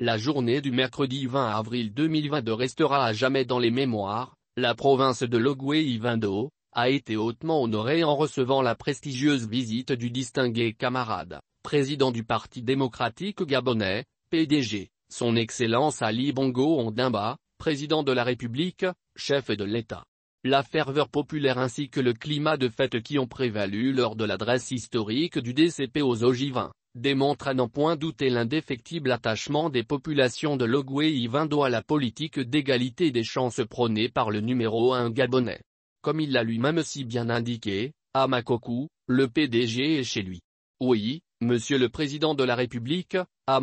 La journée du mercredi 20 avril 2022 restera à jamais dans les mémoires, la province de logwe ivindo a été hautement honorée en recevant la prestigieuse visite du distingué camarade, président du Parti démocratique gabonais, PDG, son Excellence Ali Bongo Ondimba, président de la République, chef de l'État. La ferveur populaire ainsi que le climat de fête qui ont prévalu lors de l'adresse historique du DCP aux Ogivins, démontre à n'en point douter l'indéfectible attachement des populations de Logwe ivando à la politique d'égalité des chances prônée par le numéro 1 gabonais. Comme il l'a lui-même si bien indiqué, à le PDG est chez lui. Oui, Monsieur le Président de la République, à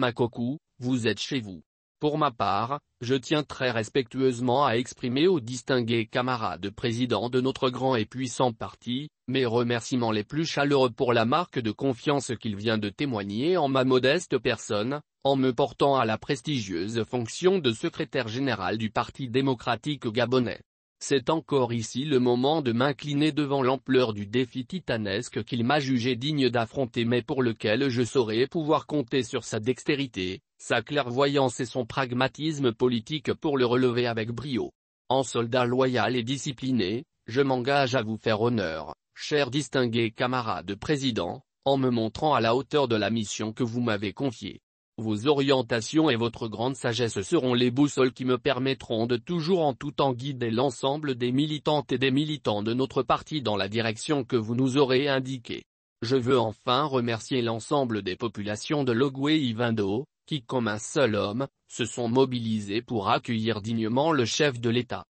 vous êtes chez vous. Pour ma part, je tiens très respectueusement à exprimer aux distingués camarades présidents de notre grand et puissant parti, mes remerciements les plus chaleureux pour la marque de confiance qu'il vient de témoigner en ma modeste personne, en me portant à la prestigieuse fonction de secrétaire général du Parti démocratique gabonais. C'est encore ici le moment de m'incliner devant l'ampleur du défi titanesque qu'il m'a jugé digne d'affronter mais pour lequel je saurais pouvoir compter sur sa dextérité, sa clairvoyance et son pragmatisme politique pour le relever avec brio. En soldat loyal et discipliné, je m'engage à vous faire honneur, cher distingué camarade président, en me montrant à la hauteur de la mission que vous m'avez confiée. Vos orientations et votre grande sagesse seront les boussoles qui me permettront de toujours en tout temps guider l'ensemble des militantes et des militants de notre parti dans la direction que vous nous aurez indiquée. Je veux enfin remercier l'ensemble des populations de Logwe Ivindo, qui comme un seul homme, se sont mobilisés pour accueillir dignement le chef de l'État.